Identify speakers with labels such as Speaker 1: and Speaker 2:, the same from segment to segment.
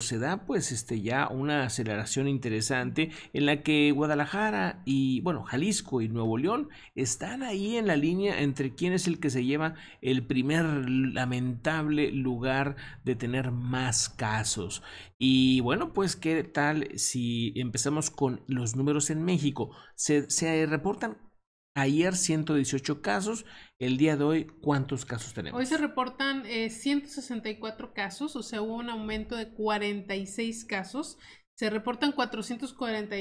Speaker 1: se da pues este ya una aceleración interesante en la que Guadalajara y bueno Jalisco y Nuevo León están ahí en la línea entre quién es el que se lleva el primer lamentable lugar de tener más casos y bueno pues qué tal si empezamos con los números en México se, se reportan Ayer 118 casos, el día de hoy, ¿cuántos casos tenemos? Hoy
Speaker 2: se reportan 164 eh, casos, o sea, hubo un aumento de 46 casos. Se reportan 440,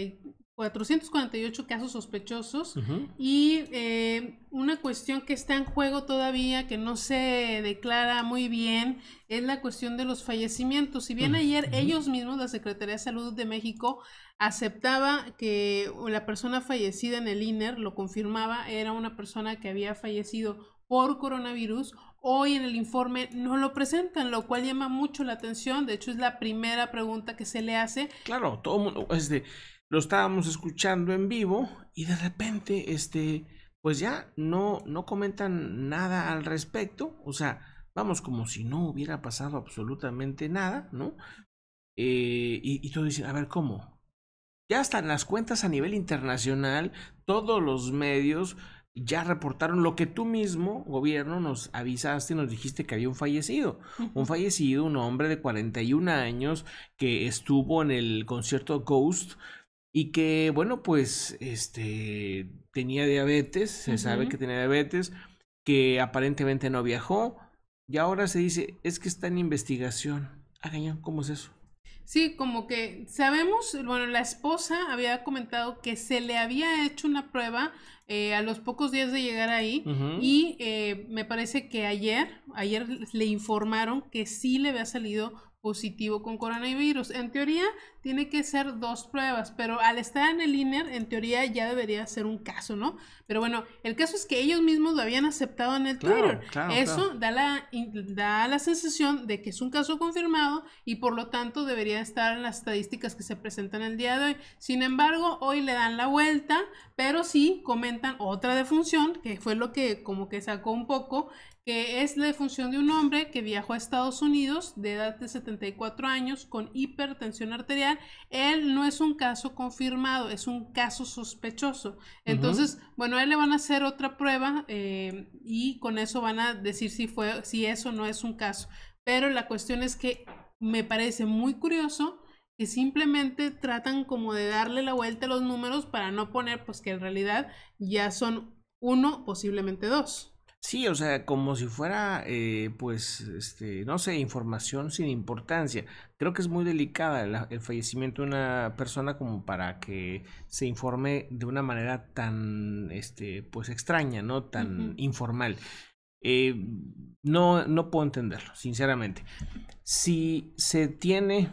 Speaker 2: 448 casos sospechosos y eh, una cuestión que está en juego todavía, que no se declara muy bien, es la cuestión de los fallecimientos. Si bien ayer ellos mismos, la Secretaría de Salud de México, aceptaba que la persona fallecida en el INER, lo confirmaba, era una persona que había fallecido por coronavirus, hoy en el informe no lo presentan, lo cual llama mucho la atención. De hecho, es la primera pregunta que se le hace. Claro,
Speaker 1: todo mundo es de lo estábamos escuchando en vivo y de repente, este, pues ya no, no comentan nada al respecto, o sea, vamos como si no hubiera pasado absolutamente nada, ¿no? Eh, y, y todo dicen, a ver, ¿cómo? Ya están las cuentas a nivel internacional, todos los medios ya reportaron lo que tú mismo, gobierno, nos avisaste, y nos dijiste que había un fallecido. Un fallecido, un hombre de 41 años que estuvo en el concierto Ghost y que, bueno, pues este, tenía diabetes, se sabe que tenía diabetes, que aparentemente no viajó, y ahora se dice, es que está en investigación. Ah, ¿cómo es eso?
Speaker 2: Sí, como que sabemos, bueno, la esposa había comentado que se le había hecho una prueba eh, a los pocos días de llegar ahí y eh, me parece que ayer, ayer le informaron que sí le había salido positivo con coronavirus. En teoría tiene que ser dos pruebas, pero al estar en el INER, en teoría ya debería ser un caso, ¿no? Pero bueno, el caso es que ellos mismos lo habían aceptado en el Twitter. Eso Da, la, da la sensación de que es un caso confirmado y por lo tanto debería estar en las estadísticas que se presentan el día de hoy. Sin embargo, hoy le dan la vuelta, pero sí comentan otra defunción, que fue lo que como que sacó un poco, que es la defunción de un hombre que viajó a Estados Unidos de edad de 70 74 años con hipertensión arterial. Él no es un caso confirmado, es un caso sospechoso. Entonces, bueno, a él le van a hacer otra prueba eh, y con eso van a decir si fue, si eso no es un caso. Pero la cuestión es que me parece muy curioso que simplemente tratan como de darle la vuelta a los números para no poner pues que en realidad ya son uno, posiblemente dos.
Speaker 1: Sí, o sea, como si fuera, eh, pues, este, no sé, información sin importancia. Creo que es muy delicada el, fallecimiento de una persona como para que se informe de una manera tan, este, pues, extraña, ¿no? Tan informal. Eh, no, no puedo entenderlo, sinceramente. Si se tiene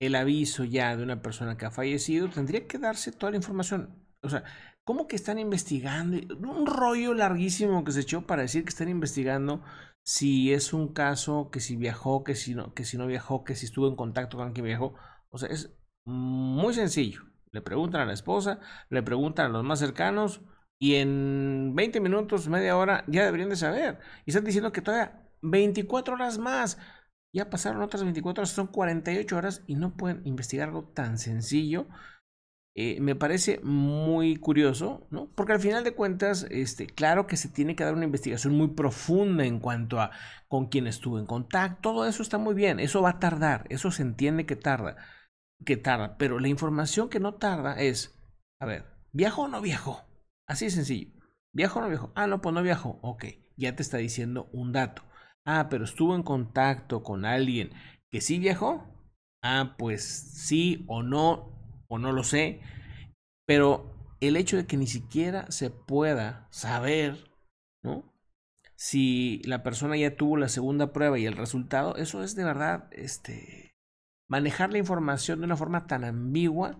Speaker 1: el aviso ya de una persona que ha fallecido, tendría que darse toda la información. O sea, ¿Cómo que están investigando? Un rollo larguísimo que se echó para decir que están investigando si es un caso, que si viajó, que si no, que si no viajó, que si estuvo en contacto con quien viajó. O sea, es muy sencillo. Le preguntan a la esposa, le preguntan a los más cercanos y en 20 minutos, media hora, ya deberían de saber. Y están diciendo que todavía 24 horas más. Ya pasaron otras 24 horas, son 48 horas y no pueden investigar algo tan sencillo eh, me parece muy curioso, ¿no? Porque al final de cuentas, este, claro que se tiene que dar una investigación muy profunda en cuanto a con quién estuvo en contacto, todo eso está muy bien, eso va a tardar, eso se entiende que tarda, que tarda, pero la información que no tarda es, a ver, ¿viajo o no viajo? Así de sencillo, ¿viajo o no viajo? Ah, no, pues no viajo, ok, ya te está diciendo un dato. Ah, pero estuvo en contacto con alguien que sí viajó. Ah, pues sí o no, o no lo sé, pero el hecho de que ni siquiera se pueda saber, ¿no? Si la persona ya tuvo la segunda prueba y el resultado, eso es de verdad, este, manejar la información de una forma tan ambigua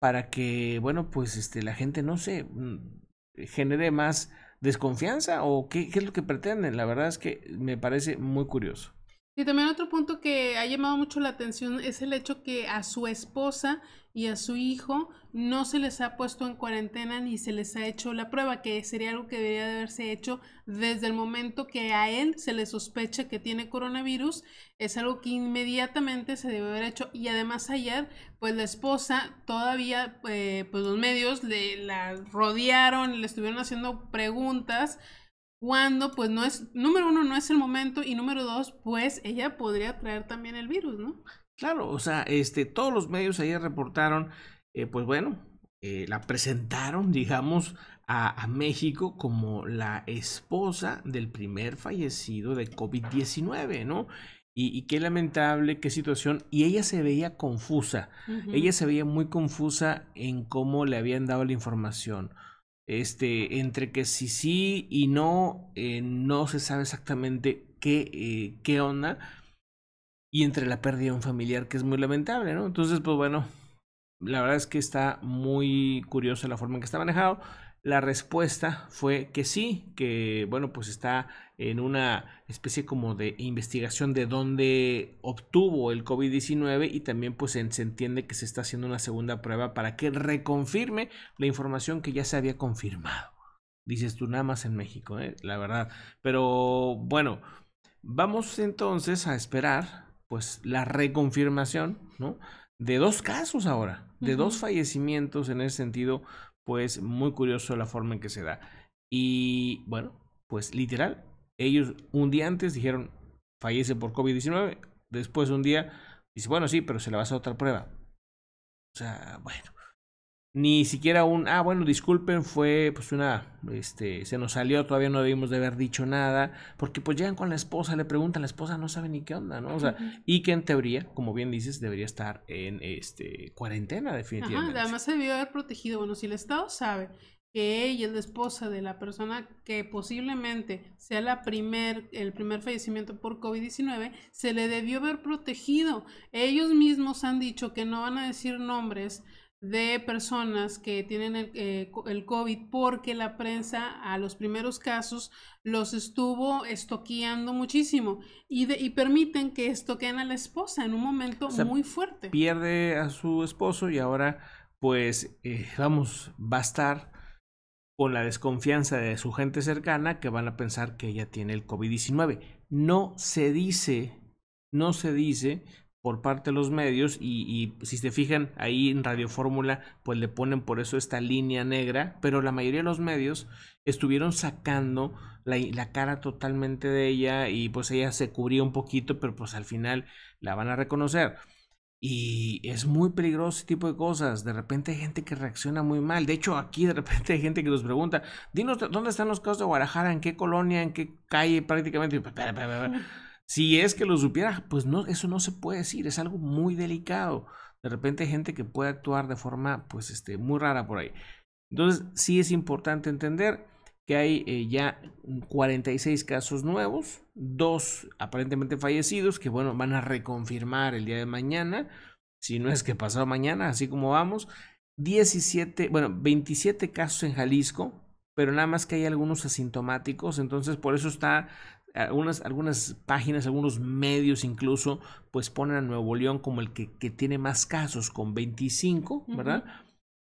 Speaker 1: para que, bueno, pues este, la gente no se mm, genere más desconfianza o qué, qué es lo que pretenden. La verdad es que me parece muy curioso.
Speaker 2: Y también otro punto que ha llamado mucho la atención es el hecho que a su esposa y a su hijo no se les ha puesto en cuarentena ni se les ha hecho la prueba, que sería algo que debería de haberse hecho desde el momento que a él se le sospecha que tiene coronavirus. Es algo que inmediatamente se debe haber hecho. Y además ayer, pues la esposa todavía, eh, pues los medios le, la rodearon, le estuvieron haciendo preguntas cuando pues no es, número uno, no es el momento y número dos, pues ella podría traer también el virus, ¿no?
Speaker 1: Claro, o sea, este, todos los medios ayer reportaron, eh, pues bueno, eh, la presentaron, digamos, a, México como la esposa del primer fallecido de COVID-19, ¿no? Y, qué lamentable, qué situación. Y ella se veía confusa, ella se veía muy confusa en cómo le habían dado la información este, entre que sí sí y no, eh, no se sabe exactamente qué, eh, qué onda. Y entre la pérdida de un familiar, que es muy lamentable, ¿no? Entonces, pues bueno, la verdad es que está muy curiosa la forma en que está manejado. La respuesta fue que sí, que bueno, pues está en una especie como de investigación de dónde obtuvo el COVID-19 y también pues se entiende que se está haciendo una segunda prueba para que reconfirme la información que ya se había confirmado. Dices tú nada más en México, ¿eh? la verdad. Pero bueno, vamos entonces a esperar pues la reconfirmación, ¿no? de dos casos ahora, de dos fallecimientos en ese sentido, pues muy curioso la forma en que se da. Y bueno, pues literal, ellos un día antes dijeron, fallece por COVID-19, después un día, dice, bueno, sí, pero se le va a hacer otra prueba. O sea, bueno ni siquiera un, ah, bueno, disculpen, fue pues una, este, se nos salió, todavía no debimos de haber dicho nada, porque pues llegan con la esposa, le preguntan, la esposa no sabe ni qué onda, ¿no? O sea, y que en teoría, como bien dices, debería estar en, este, cuarentena definitivamente.
Speaker 2: además se debió haber protegido, bueno, si el Estado sabe que ella es la esposa de la persona que posiblemente sea la primer, el primer fallecimiento por COVID-19, se le debió haber protegido. Ellos mismos han dicho que no van a decir nombres de personas que tienen el, eh, el, COVID porque la prensa a los primeros casos los estuvo estoqueando muchísimo y, y permiten que estoqueen a la esposa en un momento muy fuerte.
Speaker 1: Pierde a su esposo y ahora pues eh, vamos, va a estar con la desconfianza de su gente cercana que van a pensar que ella tiene el COVID-19. No se dice, no se dice por parte de los medios y, si se fijan ahí en Radio Fórmula pues le ponen por eso esta línea negra pero la mayoría de los medios estuvieron sacando la, cara totalmente de ella y pues ella se cubría un poquito pero pues al final la van a reconocer y es muy peligroso ese tipo de cosas de repente hay gente que reacciona muy mal de hecho aquí de repente hay gente que nos pregunta dinos dónde están los casos de Guadalajara en qué colonia en qué calle prácticamente pues, si es que lo supiera, pues no, eso no se puede decir, es algo muy delicado. De repente hay gente que puede actuar de forma, pues, este, muy rara por ahí. Entonces, sí es importante entender que hay eh, ya 46 casos nuevos, dos aparentemente fallecidos, que bueno, van a reconfirmar el día de mañana, si no es que pasado mañana, así como vamos. 17, bueno, 27 casos en Jalisco, pero nada más que hay algunos asintomáticos, entonces por eso está algunas, algunas páginas, algunos medios incluso, pues ponen a Nuevo León como el que, que tiene más casos, con 25, ¿verdad?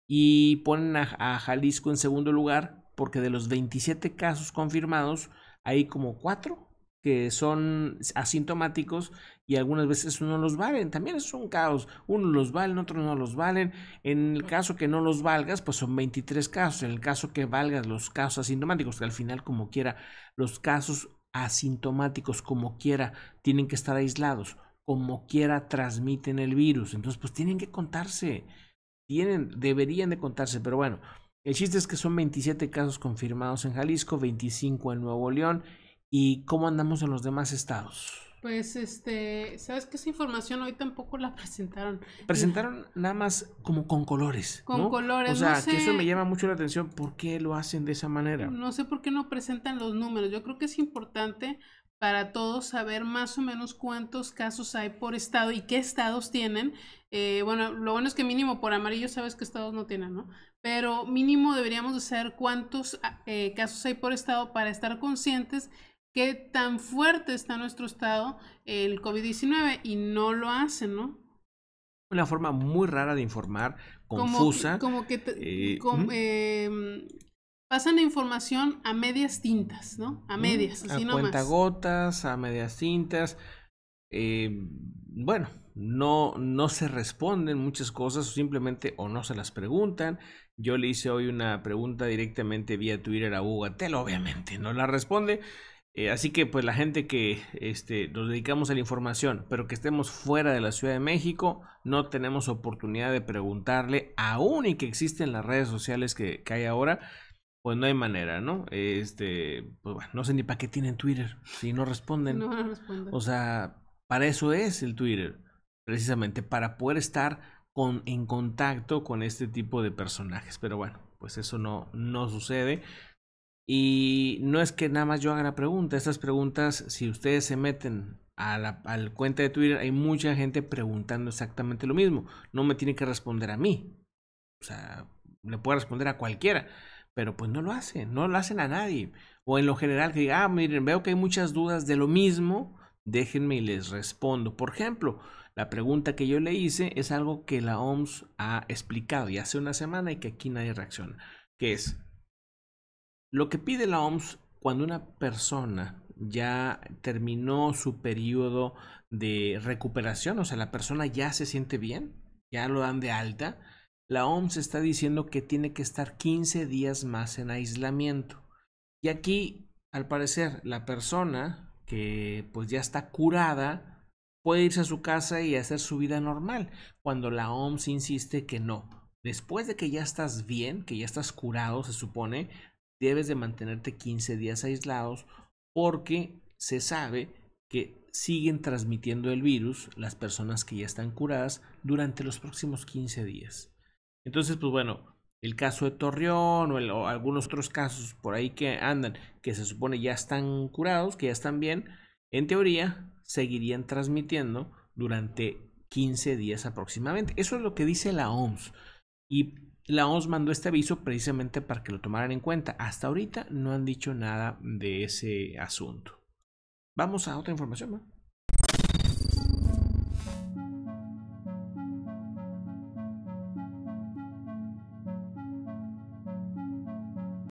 Speaker 1: Y ponen a, Jalisco en segundo lugar, porque de los 27 casos confirmados, hay como cuatro que son asintomáticos y algunas veces no los valen. También es un caos. Uno los valen, otros no los valen. En el caso que no los valgas, pues son 23 casos. En el caso que valgas los casos asintomáticos, que al final como quiera, los casos asintomáticos como quiera, tienen que estar aislados, como quiera transmiten el virus. Entonces, pues tienen que contarse. Tienen, deberían de contarse, pero bueno. El chiste es que son 27 casos confirmados en Jalisco, 25 en Nuevo León. ¿Y cómo andamos en los demás estados?
Speaker 2: Pues este, sabes que esa información hoy tampoco la presentaron. Presentaron
Speaker 1: nada más como con colores. Con colores. O sea, que eso me llama mucho la atención. ¿Por qué lo hacen de esa manera? No
Speaker 2: sé por qué no presentan los números. Yo creo que es importante para todos saber más o menos cuántos casos hay por estado y qué estados tienen. Eh, bueno, lo bueno es que mínimo por amarillo sabes qué estados no tienen, ¿no? Pero mínimo deberíamos de saber cuántos ah, eh, casos hay por estado para estar conscientes qué tan fuerte está nuestro estado el COVID-19 y no lo hacen, ¿no?
Speaker 1: Una forma muy rara de informar, confusa. Como, que, eh,
Speaker 2: em, pasan la información a medias tintas, ¿no? A medias, así a
Speaker 1: cuentagotas, a medias tintas. Em, bueno, no, no se responden muchas cosas, simplemente o no se las preguntan. Yo le hice hoy una pregunta directamente vía Twitter a Hugo obviamente no la responde. Eh, así que pues la gente que este, nos dedicamos a la información, pero que estemos fuera de la Ciudad de México, no tenemos oportunidad de preguntarle, aún y que existen las redes sociales que, hay ahora, pues no hay manera, ¿no? Este, pues, no sé ni para qué tienen Twitter, si no responden. No, responden. O sea, para eso es el Twitter, precisamente, para poder estar en contacto con este tipo de personajes. Pero bueno, pues eso no, no sucede. Y no es que nada más yo haga la pregunta, estas preguntas, si ustedes se meten a la, cuenta de Twitter, hay mucha gente preguntando exactamente lo mismo. No me tiene que responder a mí. O sea, le puedo responder a cualquiera, pero pues no lo hacen, no lo hacen a nadie. O en lo general que diga, ah, miren, veo que hay muchas dudas de lo mismo, déjenme y les respondo. Por ejemplo, la pregunta que yo le hice es algo que la OMS ha explicado y hace una semana y que aquí nadie reacciona, que es, lo que pide la OMS cuando una persona ya terminó su periodo de recuperación, o sea, la persona ya se siente bien, ya lo dan de alta, la OMS está diciendo que tiene que estar 15 días más en aislamiento. Y aquí, al parecer, la persona que pues ya está curada puede irse a su casa y hacer su vida normal, cuando la OMS insiste que no. Después de que ya estás bien, que ya estás curado, se supone, debes de mantenerte 15 días aislados porque se sabe que siguen transmitiendo el virus las personas que ya están curadas durante los próximos 15 días. Entonces, pues bueno, el caso de Torreón o, algunos otros casos por ahí que andan, que se supone ya están curados, que ya están bien, en teoría seguirían transmitiendo durante 15 días aproximadamente. Eso es lo que dice la OMS. Y la OMS mandó este aviso precisamente para que lo tomaran en cuenta. Hasta ahorita no han dicho nada de ese asunto. Vamos a otra información.